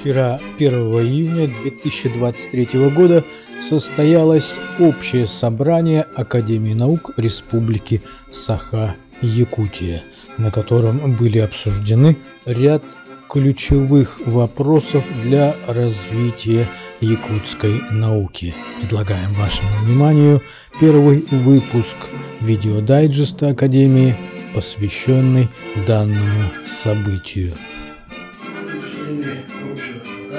Вчера, 1 июня 2023 года, состоялось общее собрание Академии наук Республики Саха-Якутия, на котором были обсуждены ряд ключевых вопросов для развития якутской науки. Предлагаем вашему вниманию первый выпуск видеодайджеста Академии, посвященный данному событию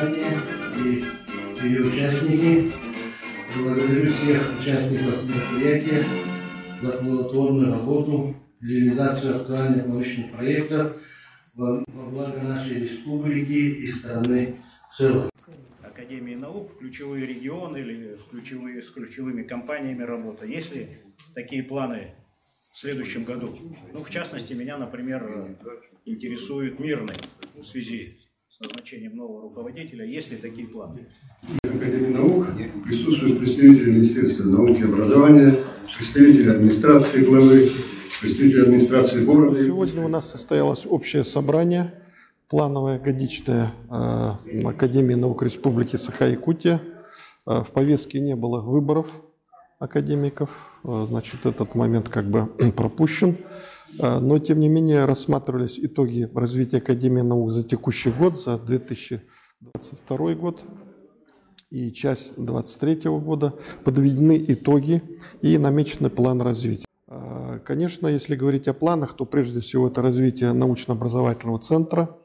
собрание и ее участники. Благодарю всех участников мероприятия за плодотворную работу, реализацию актуальных научных проектов во благо нашей республики и страны в целом. Академии наук в ключевые регионы или в ключевые, с ключевыми компаниями работа. Есть ли такие планы в следующем году? Ну, в частности, меня, например, интересует мирный в связи с назначением нового руководителя? Есть ли такие планы? Академии наук присутствуют представители Министерства науки и образования, представители администрации главы, представители администрации города. Сегодня у нас состоялось общее собрание плановое годичное э, Академии наук Республики Саха-Якутия. Э, в повестке не было выборов академиков, э, значит, этот момент как бы пропущен. А, но, тем не менее, рассматривались итоги развития Академии наук за текущий год, за 2022 год и часть 2023 года. Подведены итоги и намеченный план развития. А, конечно, если говорить о планах, то прежде всего это развитие научно-образовательного центра,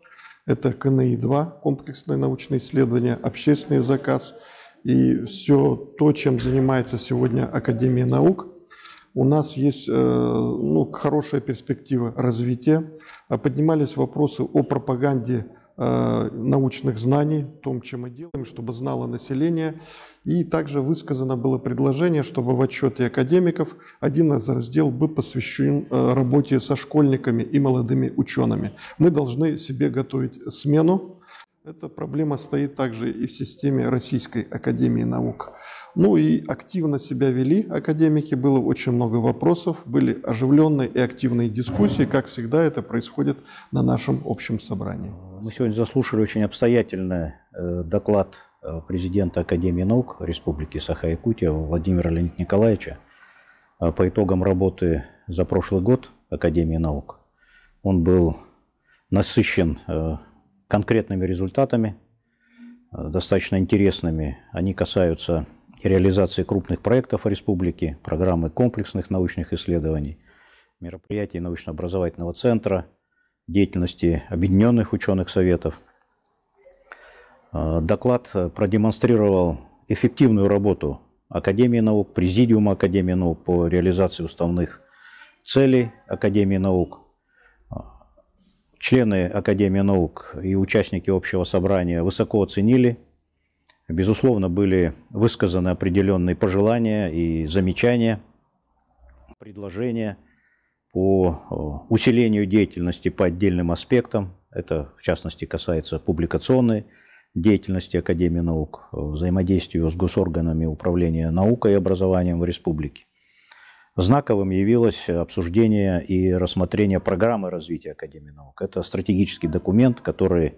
это КНИ-2, комплексное научное исследование, общественный заказ и все то, чем занимается сегодня Академия наук – у нас есть э, ну, хорошая перспектива развития. Э, поднимались вопросы о пропаганде э, научных знаний, том, чем мы делаем, чтобы знало население. И также высказано было предложение, чтобы в отчете академиков один из разделов был посвящен работе со школьниками и молодыми учеными. Мы должны себе готовить смену эта проблема стоит также и в системе Российской Академии Наук. Ну и активно себя вели академики, было очень много вопросов, были оживленные и активные дискуссии, как всегда это происходит на нашем общем собрании. Мы сегодня заслушали очень обстоятельный э, доклад э, президента Академии наук Республики Саха-Якутия Владимира Леонида Николаевича э, по итогам работы за прошлый год Академии наук. Он был насыщен конкретными результатами, э, достаточно интересными. Они касаются реализации крупных проектов республики, программы комплексных научных исследований, мероприятий научно-образовательного центра, деятельности объединенных ученых советов. Э, доклад э, продемонстрировал эффективную работу Академии наук, Президиума Академии наук по реализации уставных целей Академии наук – Члены Академии наук и участники общего собрания высоко оценили. Безусловно, были высказаны определенные пожелания и замечания, предложения по э, усилению деятельности по отдельным аспектам. Это, в частности, касается публикационной деятельности Академии наук, э, взаимодействию с госорганами управления наукой и образованием в республике. Знаковым явилось обсуждение и рассмотрение программы развития Академии наук. Это стратегический документ, который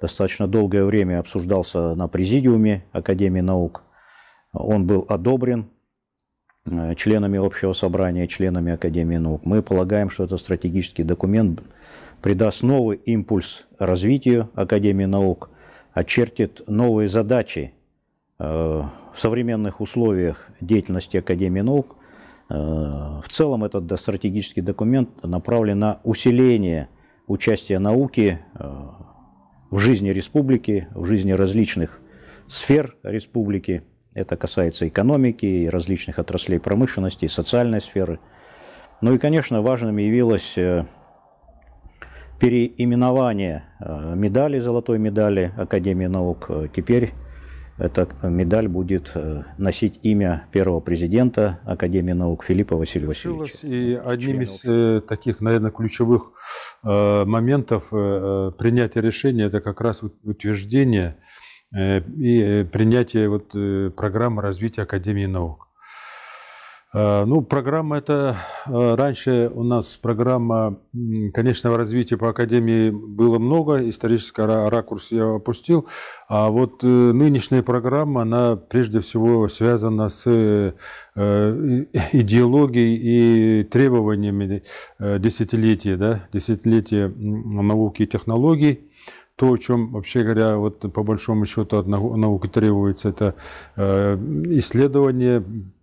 достаточно долгое время обсуждался на президиуме Академии наук. Он был одобрен э, членами общего собрания, членами Академии наук. Мы полагаем, что этот стратегический документ придаст новый импульс развитию Академии наук, очертит новые задачи э, в современных условиях деятельности Академии наук – Э, в целом этот стратегический документ направлен на усиление участия науки э, в жизни республики, в жизни различных сфер республики. Это касается экономики и различных отраслей промышленности, социальной сферы. Ну и, конечно, важным явилось э, переименование медали, золотой медали Академии наук. Теперь эта медаль будет э, носить имя первого президента Академии наук Филиппа Василия Васильевича. И одним из э, таких, наверное, ключевых э, моментов принятия решения – это как раз утверждение и принятие вот, программы развития Академии наук. Э, ну, программа это... Э, раньше у нас программа конечного развития по Академии было много, исторический ракурс я опустил, а вот э, нынешняя программа, она прежде всего связана с идеологией и требованиями десятилетия, да, десятилетия науки и технологий то, о чем, вообще говоря, вот по большому счету от науки требуется, это исследование,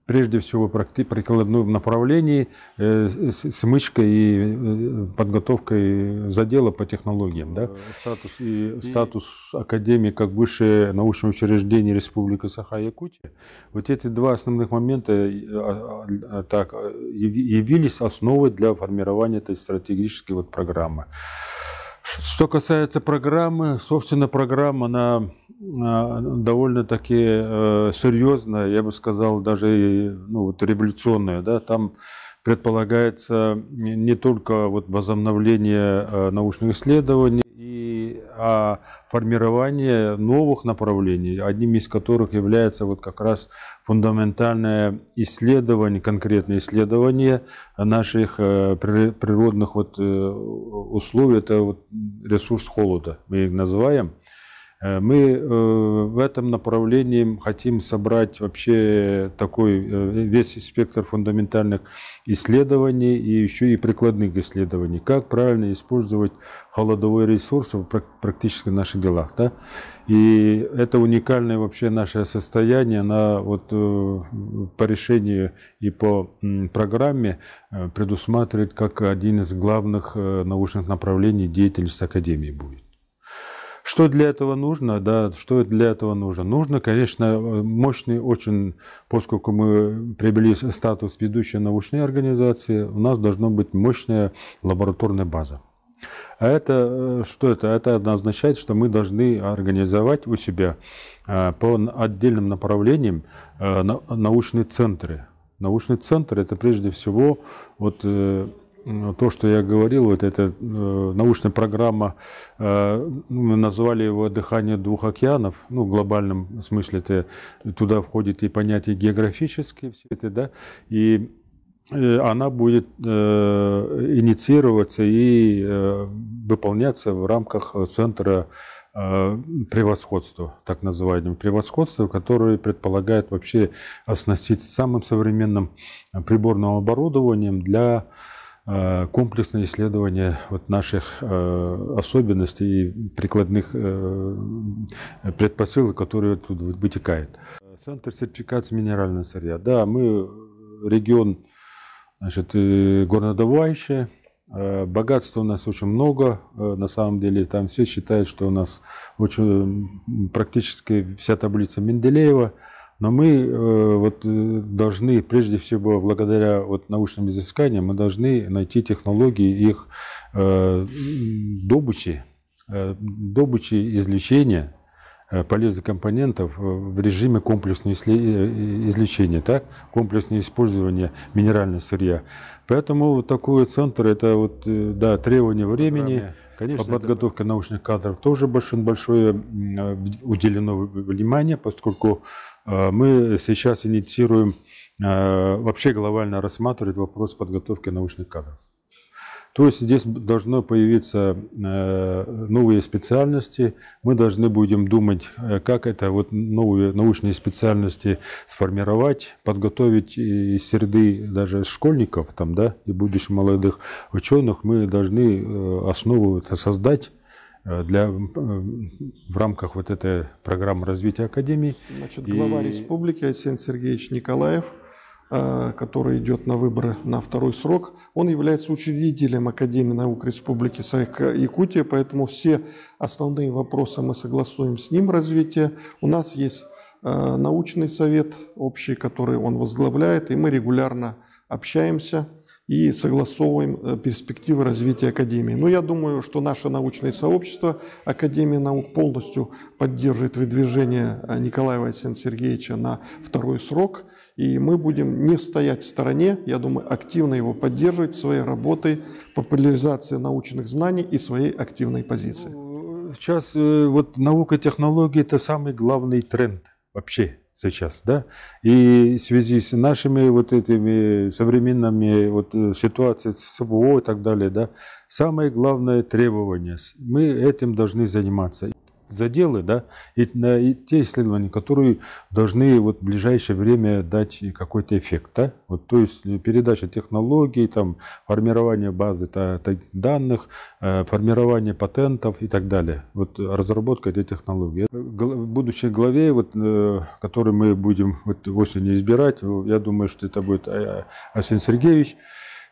прежде всего прикладном направлении э, с мышкой и э, подготовкой задела по технологиям. Да? Э, статус, и, и... статус Академии как высшее научное учреждение Республики Саха-Якутия. Вот эти два основных момента а, а, а, так, явились основой для формирования этой стратегической вот программы. Что касается программы, собственно, программа, она Э, довольно-таки э, серьезная, я бы сказал, даже ну, вот революционная. Да? Там предполагается не только вот возобновление э, научных исследований, и, а формирование новых направлений, одним из которых является вот как раз фундаментальное исследование, конкретное исследование наших природных вот условий, это вот ресурс холода, мы их называем. Э, мы э, в этом направлении хотим собрать вообще такой э, весь спектр фундаментальных исследований и еще и прикладных исследований. Как правильно использовать холодовой ресурс в практически наших делах. Да? И это уникальное вообще наше состояние на, вот, по решению и по программе предусматривает как один из главных научных направлений деятельности Академии будет. Что для этого нужно? Да, что для этого нужно? Нужно, конечно, э, мощный очень, поскольку мы приобрели статус ведущей научной организации, у нас должна быть мощная лабораторная база. А это э, что это? Это означает, что мы должны организовать у себя э, по отдельным направлениям научные центры. Научный центр – это прежде всего вот, то, что я говорил, вот эта э, научная программа, э, мы назвали его «Дыхание двух океанов», ну, в глобальном смысле это э, туда входит и понятие географические все это, да, и она будет инициироваться и выполняться в рамках центра превосходства, так называемого превосходства, которое предполагает вообще оснастить самым современным приборным оборудованием для Э, комплексное исследование вот наших э, особенностей и прикладных э, предпосылок, которые тут вытекают. Центр сертификации минерального сырья. Да, мы регион значит, горнодобывающий, Богатства у нас очень много, на самом деле там все считают, что у нас очень, практически вся таблица Менделеева – но мы э, вот э, должны, прежде всего, благодаря вот научным изысканиям, мы должны найти технологии их э, добычи, добычи извлечения полезных компонентов в режиме комплексного извлечения, так? комплексное использование минерального сырья. Поэтому вот такой центр – это вот, да, требование времени, Конечно, По подготовке это... научных кадров тоже большое большое уделено внимание, поскольку э, мы сейчас инициируем, э, вообще глобально рассматривать вопрос подготовки научных кадров. То есть здесь должно появиться э, новые специальности. Мы должны будем думать, э, как это вот новые научные специальности сформировать, подготовить из среды даже школьников там, да, и будущих молодых ученых. Мы должны э, основу это создать для, в рамках вот этой программы развития Академии. Значит, глава и... республики Арсен Сергеевич Николаев – Э, который идет на выборы на второй срок, он является учредителем Академии наук Республики Якутия, поэтому все основные вопросы мы согласуем с ним развитие. У нас есть э, научный совет общий, который он возглавляет, и мы регулярно общаемся – и согласовываем э, перспективы развития Академии. Но я думаю, что наше научное сообщество Академия наук полностью поддерживает выдвижение э, Николая Василия Сергеевича на второй срок, и мы будем не стоять в стороне, я думаю, активно его поддерживать своей работой, популяризации научных знаний и своей активной позиции. Сейчас э, вот наука и технологии – это самый главный тренд вообще сейчас, да, и в связи с нашими вот этими современными вот э, ситуациями, с СВО и так далее, да, самое главное требование, мы этим должны заниматься заделы, да, и, на, и те исследования, которые должны вот в ближайшее время дать какой-то эффект, да, вот, то есть э, передача технологий, там, формирование базы та, та, данных, э, формирование патентов и так далее, вот разработка этой технологии. Э, в будущей главе, вот, э, которую мы будем вот осенью избирать, э, я думаю, что это будет Асен Сергеевич,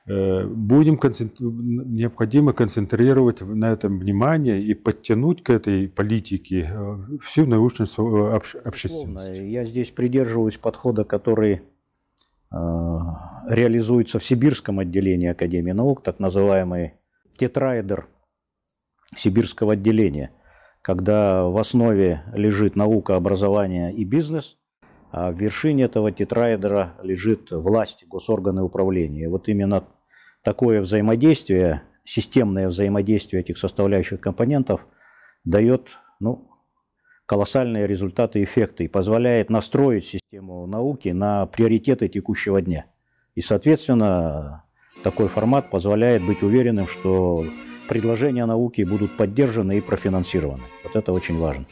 Э, будем концентр... необходимо концентрировать на этом внимание и подтянуть к этой политике э, всю научную э, общ... общественность. Я здесь придерживаюсь подхода, который реализуется в сибирском отделении Академии наук, так называемый тетрайдер сибирского отделения, когда в основе лежит наука, образование и бизнес – а в вершине этого тетраэдра лежит власть, госорганы управления. И вот именно такое взаимодействие, системное взаимодействие этих составляющих компонентов дает ну, колоссальные результаты, эффекты и позволяет настроить систему науки на приоритеты текущего дня. И, соответственно, такой формат позволяет быть уверенным, что предложения науки будут поддержаны и профинансированы. Вот это очень важно.